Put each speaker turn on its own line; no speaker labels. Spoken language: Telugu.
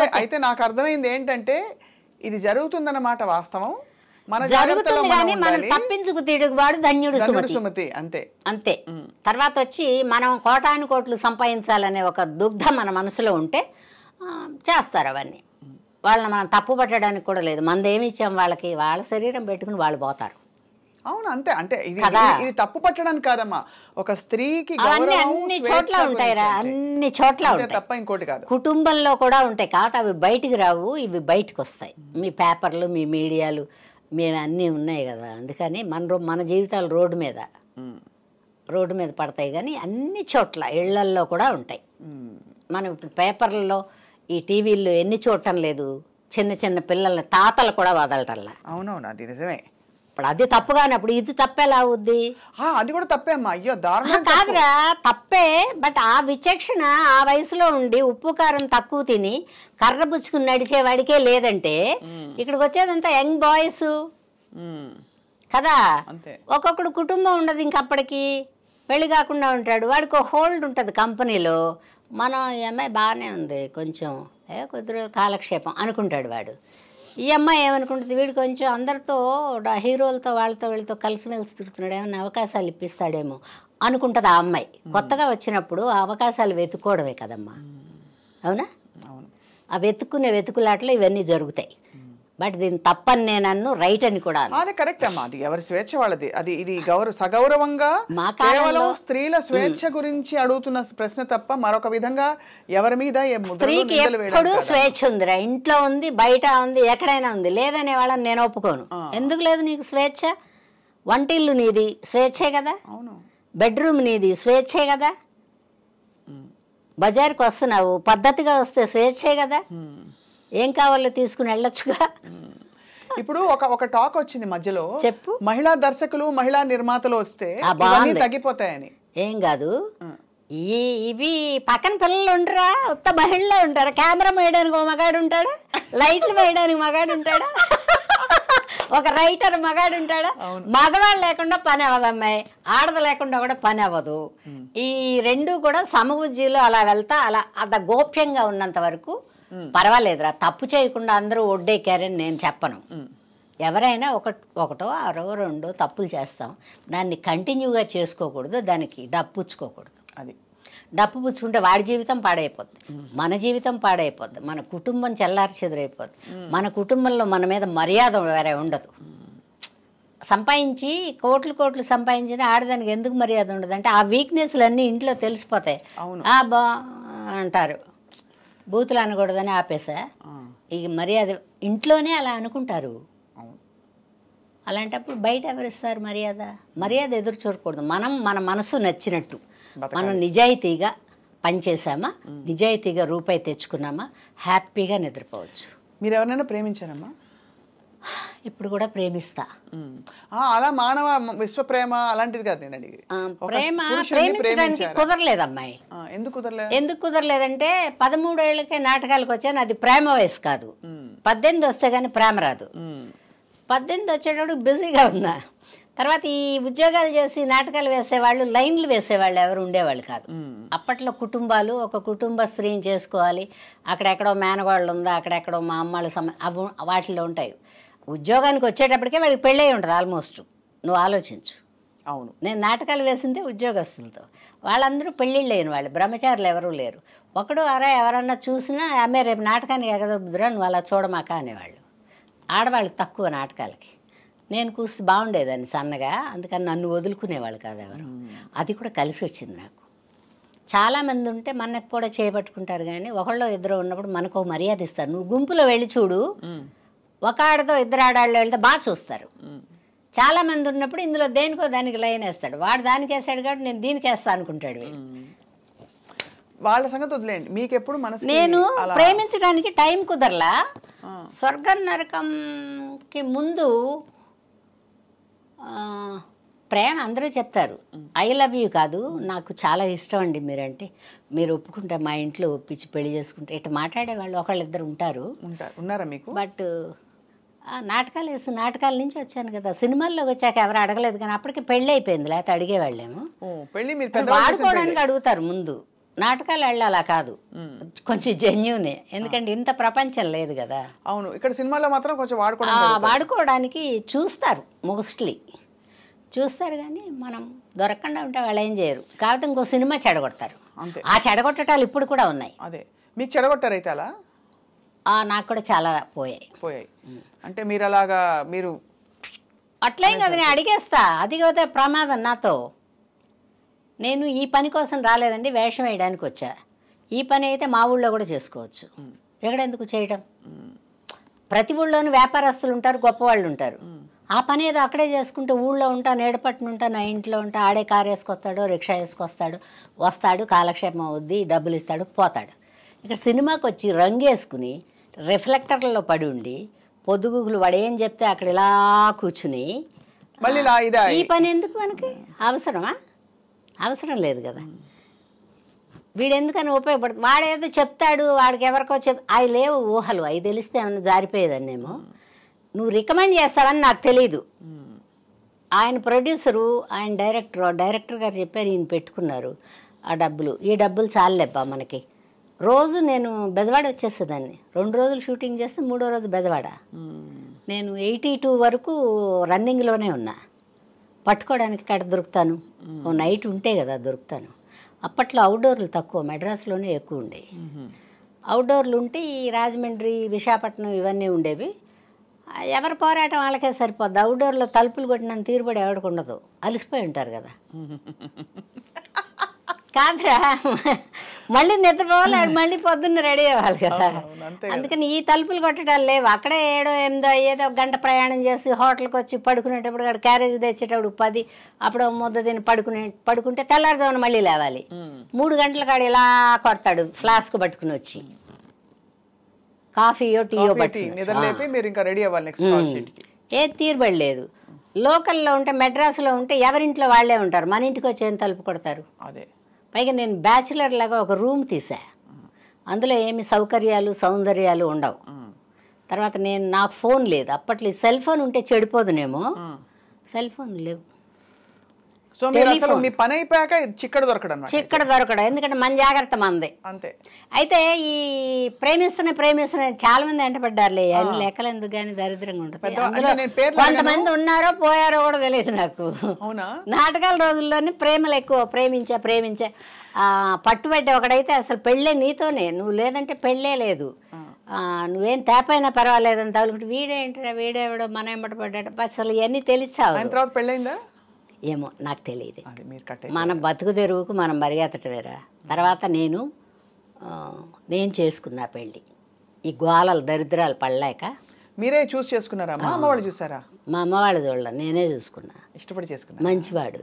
అయితే అయితే నాకు అర్థమైంది ఏంటంటే ఇది జరుగుతుందన్నమాట వాస్తవం జరుగుతుంది కానీ మనం తప్పించుకు తిరుగువాడు ధన్యుడు సుమతి అంతే అంతే తర్వాత వచ్చి మనం కోటాను కోట్లు సంపాదించాలనే ఒక దుగ్ధ మన మనసులో ఉంటే చేస్తారు అవన్నీ వాళ్ళని మనం తప్పు పట్టడానికి కూడా లేదు మందేమి ఇచ్చాం వాళ్ళకి వాళ్ళ శరీరం పెట్టుకుని వాళ్ళు పోతారు అవును అంతే అంటే ఇది తప్పు పట్టడం కాదమ్మా ఒక స్త్రీకి అన్ని చోట్ల ఉంటాయిరా అన్ని చోట్ల ఉంటాయి తప్ప ఇంకోటి కాదు కుటుంబంలో కూడా ఉంటాయి కాబట్టి అవి బయటికి రావు ఇవి బయటకు వస్తాయి మీ పేపర్లు మీ మీడియాలు మేము అన్నీ ఉన్నాయి కదా అందుకని మన మన జీవితాలు రోడ్డు మీద రోడ్డు మీద పడతాయి కానీ అన్ని చోట్ల ఇళ్లల్లో కూడా ఉంటాయి మనం ఇప్పుడు పేపర్లలో ఈ టీవీల్లో ఎన్ని చూడటం లేదు చిన్న చిన్న పిల్లల్ని తాతలు కూడా వదలటల్లా అవునవును అది నిజమే ఇప్పుడు అది తప్పు అప్పుడు ఇది తప్పేలా అవుద్ది అది కూడా తప్పే అమ్మా అయ్యో దారుణం కాదురా తప్పే బట్ ఆ విచక్షణ ఆ వయసులో ఉండి ఉప్పు కారం తక్కువ తిని కర్ర పుచ్చుకుని నడిచేవాడికే లేదంటే ఇక్కడికి వచ్చేదంతా యంగ్ బాయ్స్ కదా ఒక్కొక్కడు కుటుంబం ఉండదు ఇంకప్పటికి పెళ్లి కాకుండా ఉంటాడు వాడికి హోల్డ్ ఉంటుంది కంపెనీలో మనం ఈ అమ్మాయి బాగానే ఉంది కొంచెం ఏ కొద్ది కాలక్షేపం అనుకుంటాడు వాడు ఈ అమ్మాయి ఏమనుకుంటుంది వీడు కొంచెం అందరితో హీరోలతో వాళ్ళతో వీళ్ళతో కలిసిమెలిసి తిరుగుతున్నాడు ఏమైనా అవకాశాలు ఇప్పిస్తాడేమో అనుకుంటుంది ఆ అమ్మాయి కొత్తగా వచ్చినప్పుడు ఆ అవకాశాలు వెతుక్కోవడమే కదమ్మా అవునా ఆ వెతుక్కునే వెతుకులాట్లో ఇవన్నీ జరుగుతాయి బట్ దీని తప్పని నేను అన్ను రైట్ అని కూడా అది కరెక్ట్ అమ్మా అది ఎవరి స్వేచ్ఛ వాళ్ళది అది ఇది గౌరవ సగౌరవంగా కేవలం స్త్రీల స్వేచ్ఛ గురించి అడుగుతున్న ప్రశ్న తప్ప మరొక విధంగా ఎవరి మీద స్త్రీకి ఎప్పుడు స్వేచ్ఛ ఉందిరా ఇంట్లో ఉంది బయట ఉంది ఎక్కడైనా ఉంది లేదనే వాళ్ళని నేను ఒప్పుకోను ఎందుకు లేదు నీకు స్వేచ్ఛ వంటిల్లు నీది స్వేచ్ఛే కదా అవును బెడ్రూమ్ నీది స్వేచ్ఛే కదా బజార్కి వస్తున్నావు పద్ధతిగా వస్తే స్వేచ్ఛే కదా ఏం కావాలో తీసుకుని వెళ్ళొచ్చుగా ఇప్పుడు ఒక ఒక టాక్ వచ్చింది మధ్యలో చెప్పు మహిళా దర్శకులు మహిళా నిర్మాతలు వస్తే తగ్గిపోతాయని ఏం కాదు ఈ ఇవి పక్కన పిల్లలు ఉండరా ఉత్త మహిళలో ఉంటారా కెమెరా వేయడానికి ఒక మగాడు ఉంటాడా లైట్లు వేయడానికి మగాడు ఉంటాడా ఒక రైటర్ మగాడు ఉంటాడా మగవాళ్ళు లేకుండా పని అవ్వదు అమ్మాయి ఆడది లేకుండా కూడా పని అవ్వదు ఈ రెండు కూడా సమబుజ్జిలో అలా వెళ్తా అలా అంత గోప్యంగా ఉన్నంత వరకు పర్వాలేదురా తప్పు చేయకుండా అందరూ ఒడ్డెక్కారని నేను చెప్పను ఎవరైనా ఒక ఒకటో అరో రెండో తప్పులు చేస్తాం దాన్ని కంటిన్యూగా చేసుకోకూడదు దానికి డప్పు పుచ్చుకోకూడదు అది డప్పు పుచ్చుకుంటే వాడి జీవితం పాడైపోద్ది మన జీవితం పాడైపోద్ది మన కుటుంబం చెల్లారి చెదిరైపోద్ది మన కుటుంబంలో మన మీద మర్యాద వేరే ఉండదు సంపాదించి కోట్లు కోట్లు సంపాదించిన ఆడదానికి ఎందుకు మర్యాద ఉండదు అంటే ఆ అన్నీ ఇంట్లో తెలిసిపోతాయి బా అంటారు బూతులు అనకూడదని ఆపేసా ఇక మర్యాద ఇంట్లోనే అలా అనుకుంటారు అలాంటప్పుడు బయట ఎవరిస్తారు మర్యాద మర్యాద ఎదురు చూడకూడదు మనం మన మనసు నచ్చినట్టు మనం నిజాయితీగా పనిచేసామా నిజాయితీగా రూపాయి తెచ్చుకున్నామా హ్యాపీగా నిద్రపోవచ్చు మీరు ఎవరైనా ప్రేమించారమ్మా ఇప్పుడు కూడా ప్రేమిస్తా అలా మానవ విశ్వ ప్రేమ అలాంటిది కాదు ప్రేమ ప్రేమించడానికి కుదరలేదు అమ్మాయి ఎందుకు కుదరలేదు ఎందుకు కుదరలేదంటే పదమూడేళ్ళకే నాటకాలకు వచ్చాను అది ప్రేమ వయసు కాదు పద్దెనిమిది వస్తే కానీ ప్రేమ రాదు పద్దెనిమిది వచ్చేటప్పుడు బిజీగా ఉన్నా తర్వాత ఈ ఉద్యోగాలు చేసి నాటకాలు వేసేవాళ్ళు లైన్లు వేసేవాళ్ళు ఎవరు ఉండేవాళ్ళు కాదు అప్పట్లో కుటుంబాలు ఒక కుటుంబ స్త్రీని చేసుకోవాలి అక్కడెక్కడో మేనగాళ్ళు ఉందా అక్కడెక్కడో మా అమ్మాళ్ళు సమ వాటిలో ఉంటాయి ఉద్యోగానికి వచ్చేటప్పటికే వాడికి పెళ్ళై ఉంటుంది ఆల్మోస్ట్ నువ్వు ఆలోచించు అవును నేను నాటకాలు వేసిందే ఉద్యోగస్తులతో వాళ్ళందరూ పెళ్ళిళ్ళు లేని వాళ్ళు బ్రహ్మచారులు ఎవరూ లేరు ఒకడు అరా ఎవరన్నా చూసినా ఆమె రేపు నాటకానికి ఎగదొద్దురా నువ్వు అలా చూడమాక అనేవాళ్ళు ఆడవాళ్ళు తక్కువ నాటకాలకి నేను కూస్తే బాగుండేదాన్ని సన్నగా అందుకని నన్ను వదులుకునేవాళ్ళు కాదు ఎవరు అది కూడా కలిసి వచ్చింది నాకు చాలామంది ఉంటే మనకు కూడా చేపట్టుకుంటారు కానీ ఒకళ్ళు ఇద్దరు ఉన్నప్పుడు మనకు మర్యాద ఇస్తారు నువ్వు గుంపులో వెళ్ళి చూడు ఒక ఆడతో ఇద్దరు ఆడాళ్ళు వెళ్తే బాగా చూస్తారు చాలా మంది ఉన్నప్పుడు ఇందులో దేనికో దానికి లైన్ వేస్తాడు వాడు దానికి వేస్తాడు కాబట్టి నేను దీనికి వేస్తా అనుకుంటాడు వాళ్ళ సంగతి వదిలేండి మీకు ఎప్పుడు మనసు నేను ప్రేమించడానికి టైం కుదరలా స్వర్గ నరకంకి ముందు ప్రేమ అందరూ చెప్తారు ఐ లవ్ యూ కాదు నాకు చాలా ఇష్టం అండి మీరంటే మీరు ఒప్పుకుంటే మా ఇంట్లో ఒప్పించి పెళ్లి చేసుకుంటే ఇటు మాట్లాడే వాళ్ళు ఒకళ్ళిద్దరు ఉంటారు ఉంటారు ఉన్నారా మీకు బట్ నాటకాలు వేసి నాటకాల నుంచి వచ్చాను కదా సినిమాల్లోకి వచ్చాక ఎవరు అడగలేదు కానీ అప్పటికి పెళ్ళి అయిపోయింది లేకపోతే అడిగేవాళ్ళేము పెళ్ళి వాడుకోవడానికి అడుగుతారు ముందు నాటకాలు వెళ్ళి అలా కాదు కొంచెం జెన్యునే ఎందుకంటే ఇంత ప్రపంచం లేదు కదా అవును ఇక్కడ సినిమాలో మాత్రం కొంచెం వాడుకోవడం వాడుకోవడానికి చూస్తారు మోస్ట్లీ చూస్తారు కానీ మనం దొరకకుండా ఉంటే వాళ్ళు ఏం చేయరు కాకపోతే ఇంకో సినిమా చెడగొడతారు ఆ చెడగొట్టడాలు ఇప్పుడు కూడా ఉన్నాయి అదే మీకు చెడగొట్టారు అయితే అలా నాకు కూడా చాలా పోయాయి పోయాయి అంటే మీరు అలాగా మీరు అట్లేం కదా నేను అడిగేస్తా అది కదా ప్రమాదం నాతో నేను ఈ పని కోసం రాలేదండి వేషం వేయడానికి వచ్చా ఈ పని అయితే మా ఊళ్ళో కూడా చేసుకోవచ్చు ఎక్కడ ఎందుకు చేయడం ప్రతి ఊళ్ళోని వ్యాపారస్తులు ఉంటారు గొప్పవాళ్ళు ఉంటారు ఆ పని ఏదో అక్కడే చేసుకుంటే ఊళ్ళో ఉంటాను ఏడపట్టును ఉంటా నా ఇంట్లో ఉంటా ఆడే కారు వేసుకొస్తాడు రిక్షా వేసుకొస్తాడు వస్తాడు కాలక్షేపం అవుద్ది డబ్బులు ఇస్తాడు పోతాడు ఇక్కడ సినిమాకి వచ్చి వేసుకుని రిఫ్లెక్టర్లలో పడి ఉండి పొద్దుగుకులు వాడు ఏం చెప్తే అక్కడ ఇలా కూర్చుని మళ్ళీ ఈ పని ఎందుకు మనకి అవసరమా అవసరం లేదు కదా వీడెందుకని ఉపయోగపడుతుంది వాడేదో చెప్తాడు వాడికి ఎవరికో చెప్ అవి లేవు ఊహలు అవి తెలిస్తే ఏమన్నా జారిపోయేదన్నేమో నువ్వు రికమెండ్ చేస్తావని నాకు తెలీదు ఆయన ప్రొడ్యూసరు ఆయన డైరెక్టర్ డైరెక్టర్ గారు చెప్పారు ఈయన పెట్టుకున్నారు ఆ డబ్బులు ఈ డబ్బులు చాలేబ్బా మనకి రోజు నేను బెజవాడ వచ్చేసేదాన్ని రెండు రోజులు షూటింగ్ చేస్తే మూడో రోజు బెజవాడ నేను ఎయిటీ టూ వరకు రన్నింగ్లోనే ఉన్నా పట్టుకోవడానికి కడ దొరుకుతాను నైట్ ఉంటే కదా దొరుకుతాను అప్పట్లో అవుట్డోర్లు తక్కువ మెడ్రాస్లోనే ఎక్కువ ఉండేవి అవుట్డోర్లు ఉంటే ఈ రాజమండ్రి విశాఖపట్నం ఇవన్నీ ఉండేవి ఎవరి పోరాటం వాళ్ళకే సరిపోద్ది అవుట్డోర్లో తలుపులు కొట్టిన తీరుబడి ఎవరికి ఉండదు అలసిపోయి ఉంటారు కదా కాదురా మళ్ళీ నిద్రపోవాలి మళ్ళీ పొద్దున్న రెడీ అవ్వాలి కదా అందుకని ఈ తలుపులు కొట్టడాలు లేవు అక్కడే ఏడో ఎనిమిదో అయ్యేదో ఒక గంట ప్రయాణం చేసి హోటల్కి వచ్చి పడుకునేటప్పుడు అక్కడ క్యారేజ్ తెచ్చేటప్పుడు పది అప్పుడు ముద్ద తిని పడుకునే పడుకుంటే తెల్లారుదామని మళ్ళీ లేవాలి మూడు గంటల కాడ ఇలా కొడతాడు ఫ్లాస్క్ పట్టుకుని వచ్చి కాఫీయో టీయో పట్టుకుని ఏ తీరుబడి లేదు లోకల్లో ఉంటే మెడ్రాస్లో ఉంటే ఎవరింట్లో వాళ్ళే ఉంటారు మన ఇంటికి వచ్చి ఏం తలుపు కొడతారు అదే పైగా నేను బ్యాచిలర్ లాగా ఒక రూమ్ తీసా అందులో ఏమి సౌకర్యాలు సౌందర్యాలు ఉండవు తర్వాత నేను నాకు ఫోన్ లేదు అప్పట్లో సెల్ ఫోన్ ఉంటే చెడిపోదునేమో సెల్ ఫోన్ లేవు సో మీరు మీ పని అయిపోయాక చిక్కడ దొరకడం చిక్కడ దొరకడం ఎందుకంటే మన జాగ్రత్త మంది అంతే అయితే ఈ ప్రేమిస్తున్న ప్రేమిస్తున్న చాలా మంది వెంటబడ్డారులే లెక్కలు ఎందుకు కానీ దరిద్రంగా ఉంటుంది కొంతమంది ఉన్నారో పోయారో కూడా తెలియదు నాకు నాటకాల రోజుల్లోనే ప్రేమలు ఎక్కువ ప్రేమించా ప్రేమించా పట్టుబడ్డ ఒకడైతే అసలు పెళ్ళే నీతోనే నువ్వు లేదంటే పెళ్ళే లేదు నువ్వేం తేపైనా పర్వాలేదని తగులుకుంటే వీడేంటే వీడేవిడో మన ఎంబట పడ్డాడు అసలు ఇవన్నీ తెలిచావు తర్వాత పెళ్ళైందా ఏమో నాకు తెలియదు మన బతుకు తెరువుకు మనం మరిగెత్తటమేరా తర్వాత నేను నేను చేసుకున్నా పెళ్ళి ఈ గోళలు దరిద్రాలు పడలేక మీరే చూసి చేసుకున్నారా మా అమ్మవాళ్ళు చూసారా మా అమ్మవాళ్ళు వాళ్ళు చూడలే నేనే చూసుకున్నా ఇష్టపడి చేసుకున్నా మంచివాడు